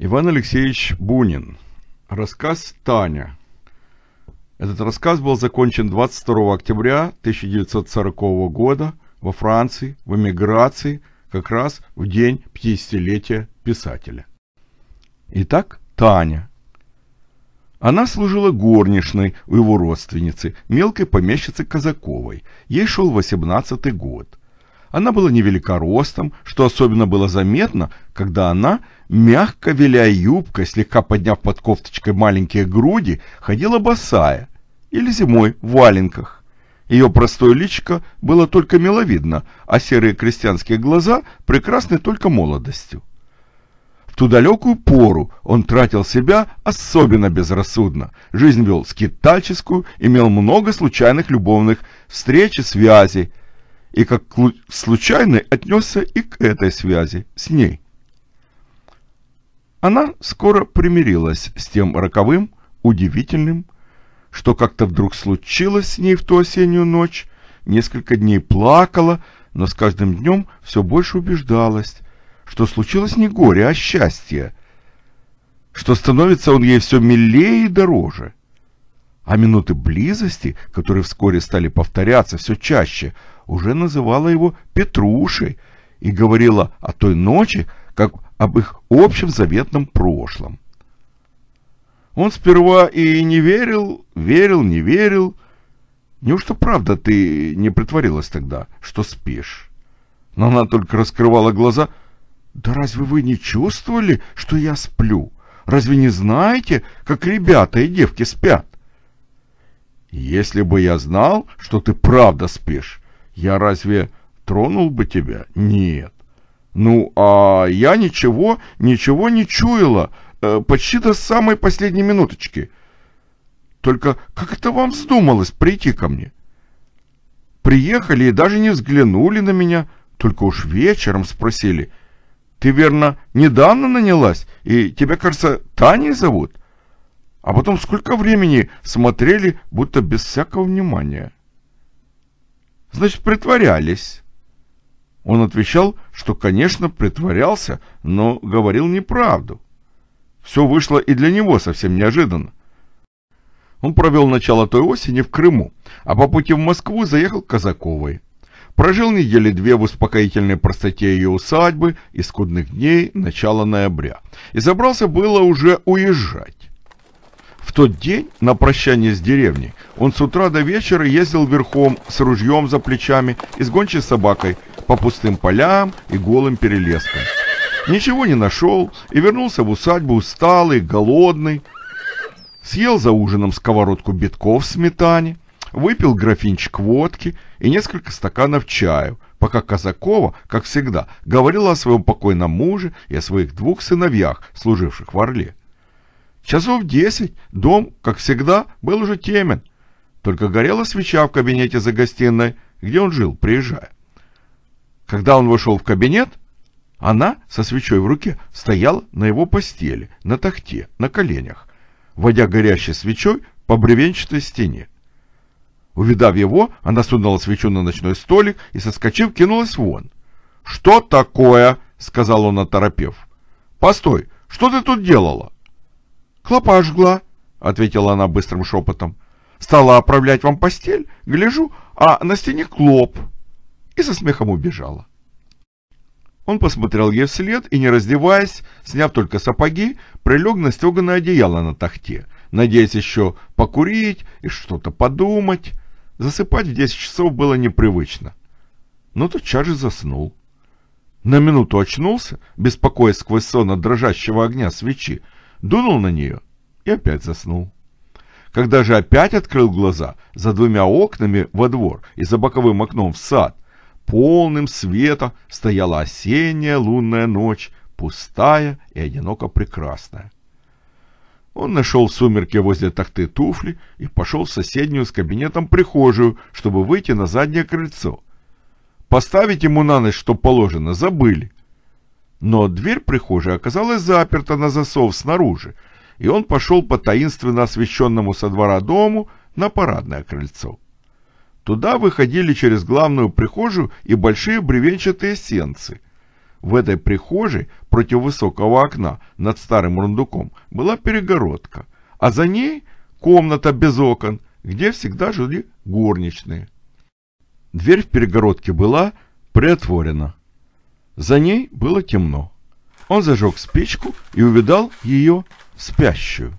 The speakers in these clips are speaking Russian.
Иван Алексеевич Бунин. Рассказ «Таня». Этот рассказ был закончен 22 октября 1940 года во Франции, в эмиграции, как раз в день 50-летия писателя. Итак, Таня. Она служила горничной у его родственницы, мелкой помещицы Казаковой. Ей шел 18-й год. Она была невелика что особенно было заметно, когда она – мягко виляя юбкой, слегка подняв под кофточкой маленькие груди, ходила босая или зимой в валенках. Ее простое личико было только миловидно, а серые крестьянские глаза прекрасны только молодостью. В ту далекую пору он тратил себя особенно безрассудно. Жизнь вел скитальческую, имел много случайных любовных встреч и связей, и как случайный отнесся и к этой связи с ней. Она скоро примирилась с тем роковым, удивительным, что как-то вдруг случилось с ней в ту осеннюю ночь, несколько дней плакала, но с каждым днем все больше убеждалась, что случилось не горе, а счастье, что становится он ей все милее и дороже. А минуты близости, которые вскоре стали повторяться все чаще, уже называла его Петрушей и говорила о той ночи, как об их общем заветном прошлом. Он сперва и не верил, верил, не верил. Неужто правда ты не притворилась тогда, что спишь? Но она только раскрывала глаза. Да разве вы не чувствовали, что я сплю? Разве не знаете, как ребята и девки спят? Если бы я знал, что ты правда спишь, я разве тронул бы тебя? Нет. Ну, а я ничего, ничего не чуяла, э, почти до самой последней минуточки. Только как это вам вздумалось прийти ко мне? Приехали и даже не взглянули на меня, только уж вечером спросили. Ты, верно, недавно нанялась, и тебя, кажется, Таней зовут? А потом сколько времени смотрели, будто без всякого внимания. Значит, притворялись. Он отвечал, что, конечно, притворялся, но говорил неправду. Все вышло и для него совсем неожиданно. Он провел начало той осени в Крыму, а по пути в Москву заехал к Казаковой. Прожил недели две в успокоительной простоте ее усадьбы и скудных дней начала ноября. И забрался было уже уезжать. В тот день, на прощание с деревней, он с утра до вечера ездил верхом с ружьем за плечами и с гончей собакой, по пустым полям и голым перелескам. Ничего не нашел и вернулся в усадьбу усталый, голодный. Съел за ужином сковородку битков в сметане, выпил графинчик водки и несколько стаканов чаю, пока Казакова, как всегда, говорила о своем покойном муже и о своих двух сыновьях, служивших в Орле. Часов десять дом, как всегда, был уже темен, только горела свеча в кабинете за гостиной, где он жил, приезжая. Когда он вошел в кабинет, она со свечой в руке стояла на его постели, на тахте, на коленях, водя горящей свечой по бревенчатой стене. Увидав его, она сунула свечу на ночной столик и, соскочив, кинулась вон. «Что такое?» — сказал он, оторопев. «Постой, что ты тут делала?» «Клопа жгла», — ответила она быстрым шепотом. «Стала оправлять вам постель, гляжу, а на стене клоп» и со смехом убежала. Он посмотрел ей вслед и, не раздеваясь, сняв только сапоги, прилег на стеганое одеяло на тахте, надеясь еще покурить и что-то подумать. Засыпать в 10 часов было непривычно. Но тотчас же заснул. На минуту очнулся, беспокоясь сквозь сон от дрожащего огня свечи, дунул на нее и опять заснул. Когда же опять открыл глаза, за двумя окнами во двор и за боковым окном в сад – полным света стояла осенняя лунная ночь, пустая и одиноко прекрасная. Он нашел сумерки возле тахты туфли и пошел в соседнюю с кабинетом прихожую, чтобы выйти на заднее крыльцо. Поставить ему на ночь, что положено, забыли. Но дверь прихожей оказалась заперта на засов снаружи, и он пошел по таинственно освещенному со двора дому на парадное крыльцо. Туда выходили через главную прихожую и большие бревенчатые сенцы. В этой прихожей, против высокого окна, над старым рундуком, была перегородка, а за ней комната без окон, где всегда жили горничные. Дверь в перегородке была приотворена. За ней было темно. Он зажег спичку и увидал ее спящую.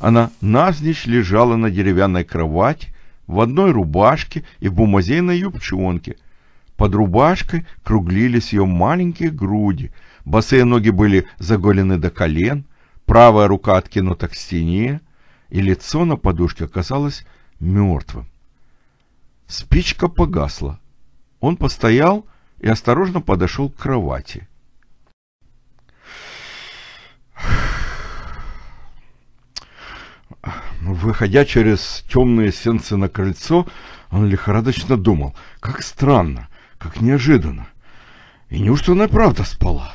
Она навзничь лежала на деревянной кровати, в одной рубашке и в бумазейной юбчонке. Под рубашкой круглились ее маленькие груди, босые ноги были заголены до колен, правая рука откинута к стене, и лицо на подушке оказалось мертвым. Спичка погасла. Он постоял и осторожно подошел к кровати. Выходя через темные сенцы на крыльцо, он лихорадочно думал, как странно, как неожиданно. И неужто она правда спала?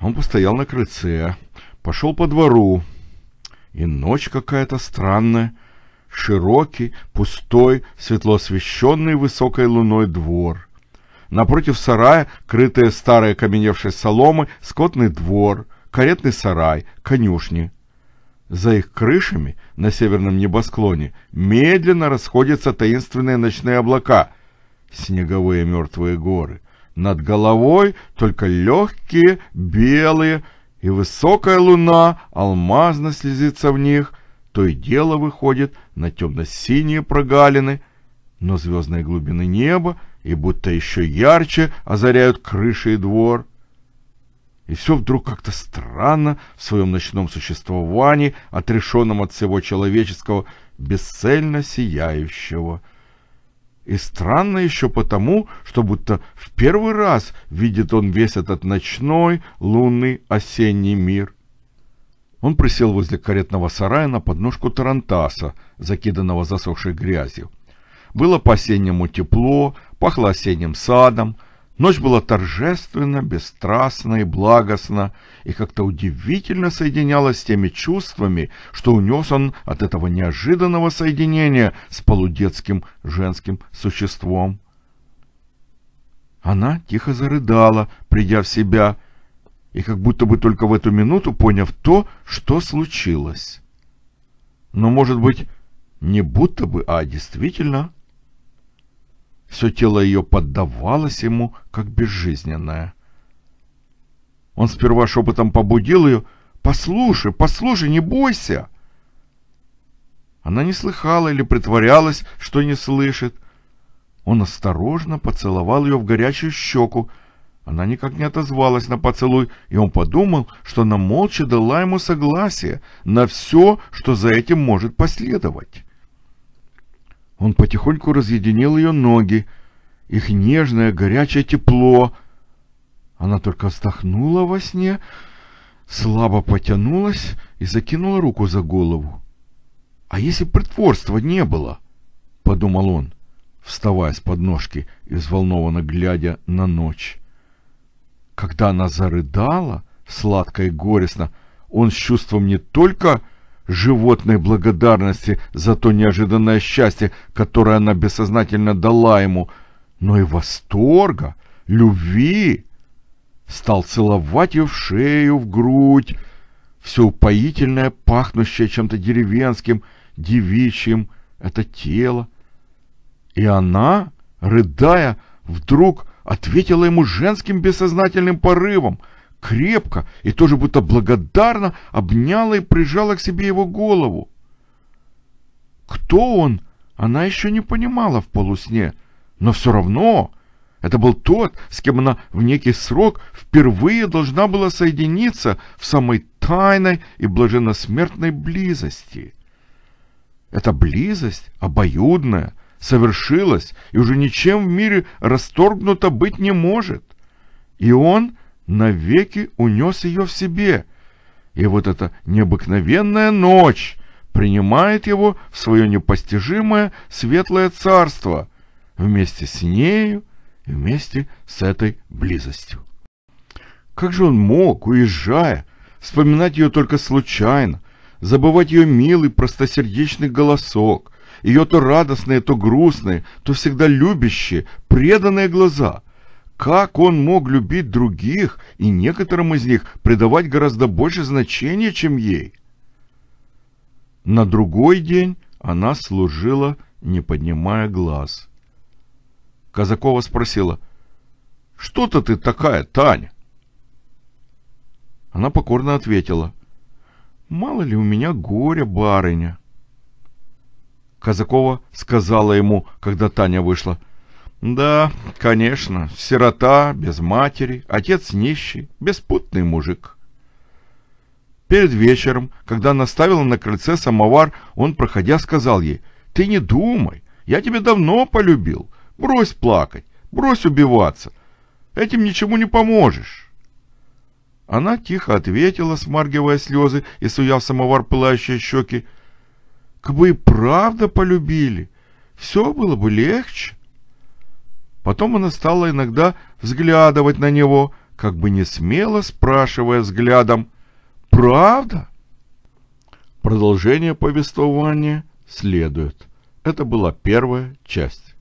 Он постоял на крыльце, пошел по двору. И ночь какая-то странная. Широкий, пустой, светло освещенный высокой луной двор. Напротив сарая, крытые старой окаменевшей соломы, скотный двор, каретный сарай, конюшни, за их крышами на северном небосклоне медленно расходятся таинственные ночные облака, снеговые мертвые горы. Над головой только легкие, белые, и высокая луна алмазно слезится в них, то и дело выходит на темно-синие прогалины, но звездные глубины неба и будто еще ярче озаряют крыши и двор — и все вдруг как-то странно в своем ночном существовании, отрешенном от всего человеческого, бесцельно сияющего. И странно еще потому, что будто в первый раз видит он весь этот ночной, лунный, осенний мир. Он присел возле каретного сарая на подножку тарантаса, закиданного засохшей грязью. Было по-осеннему тепло, пахло осенним садом — Ночь была торжественна, бесстрастна и благостна, и как-то удивительно соединялась с теми чувствами, что унес он от этого неожиданного соединения с полудетским женским существом. Она тихо зарыдала, придя в себя, и как будто бы только в эту минуту поняв то, что случилось. Но, может быть, не будто бы, а действительно – все тело ее поддавалось ему, как безжизненное. Он сперва шепотом побудил ее. «Послушай, послушай, не бойся!» Она не слыхала или притворялась, что не слышит. Он осторожно поцеловал ее в горячую щеку. Она никак не отозвалась на поцелуй, и он подумал, что она молча дала ему согласие на все, что за этим может последовать. Он потихоньку разъединил ее ноги, их нежное горячее тепло. Она только вздохнула во сне, слабо потянулась и закинула руку за голову. «А если притворства не было?» — подумал он, вставая с подножки и взволнованно глядя на ночь. Когда она зарыдала, сладко и горестно, он с чувством не только животной благодарности за то неожиданное счастье, которое она бессознательно дала ему, но и восторга, любви. Стал целовать ее в шею, в грудь. Все упоительное, пахнущее чем-то деревенским, девичьим, это тело. И она, рыдая, вдруг ответила ему женским бессознательным порывом — крепко и тоже будто благодарно обняла и прижала к себе его голову. Кто он, она еще не понимала в полусне, но все равно это был тот, с кем она в некий срок впервые должна была соединиться в самой тайной и блаженно смертной близости. Эта близость обоюдная, совершилась и уже ничем в мире расторгнута быть не может. И он — навеки унес ее в себе. И вот эта необыкновенная ночь принимает его в свое непостижимое светлое царство вместе с нею и вместе с этой близостью. Как же он мог, уезжая, вспоминать ее только случайно, забывать ее милый простосердечный голосок, ее то радостные, то грустные, то всегда любящие, преданные глаза — как он мог любить других и некоторым из них придавать гораздо больше значения, чем ей? На другой день она служила, не поднимая глаз. Казакова спросила, «Что-то ты такая, Таня?» Она покорно ответила, «Мало ли у меня горя, барыня». Казакова сказала ему, когда Таня вышла, — да, конечно, сирота, без матери, отец нищий, беспутный мужик. Перед вечером, когда наставила на крыльце самовар, он, проходя, сказал ей, «Ты не думай, я тебя давно полюбил. Брось плакать, брось убиваться. Этим ничему не поможешь». Она тихо ответила, смаргивая слезы и суя в самовар пылающие щеки, «Как бы и правда полюбили, все было бы легче». Потом она стала иногда взглядывать на него, как бы не смело спрашивая взглядом «Правда?». Продолжение повествования следует. Это была первая часть.